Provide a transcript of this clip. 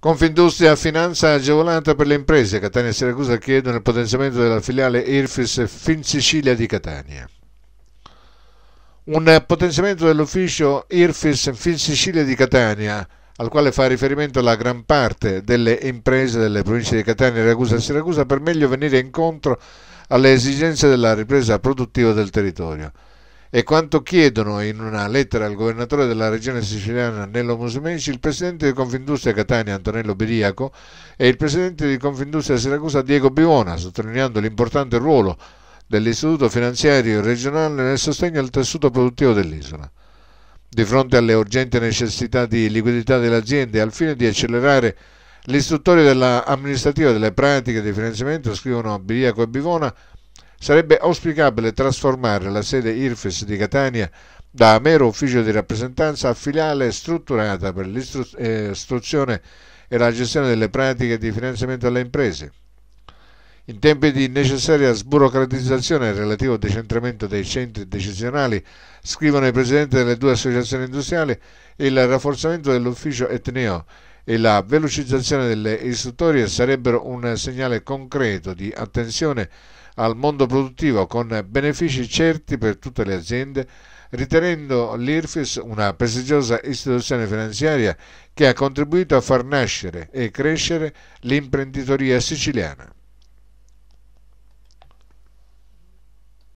Confindustria finanza agevolata per le imprese. Catania e Siracusa chiedono il potenziamento della filiale IRFIS Fin Sicilia di Catania. Un potenziamento dell'ufficio IRFIS Fin Sicilia di Catania, al quale fa riferimento la gran parte delle imprese delle province di Catania, Ragusa e Siracusa, per meglio venire incontro alle esigenze della ripresa produttiva del territorio e quanto chiedono in una lettera al governatore della regione siciliana Nello Musumeci il presidente di Confindustria Catania Antonello Biriaco e il presidente di Confindustria Siracusa Diego Bivona, sottolineando l'importante ruolo dell'istituto finanziario regionale nel sostegno al tessuto produttivo dell'isola. Di fronte alle urgenti necessità di liquidità delle aziende, al fine di accelerare l'istruttoria amministrativa delle pratiche di finanziamento, scrivono Biriaco e Bivona, sarebbe auspicabile trasformare la sede IRFES di Catania da mero ufficio di rappresentanza a filiale strutturata per l'istruzione eh, e la gestione delle pratiche di finanziamento alle imprese. In tempi di necessaria sburocratizzazione e relativo decentramento dei centri decisionali, scrivono i presidenti delle due associazioni industriali, il rafforzamento dell'ufficio Etneo e la velocizzazione delle istruttorie sarebbero un segnale concreto di attenzione al mondo produttivo con benefici certi per tutte le aziende, ritenendo l'IRFIS una prestigiosa istituzione finanziaria che ha contribuito a far nascere e crescere l'imprenditoria siciliana.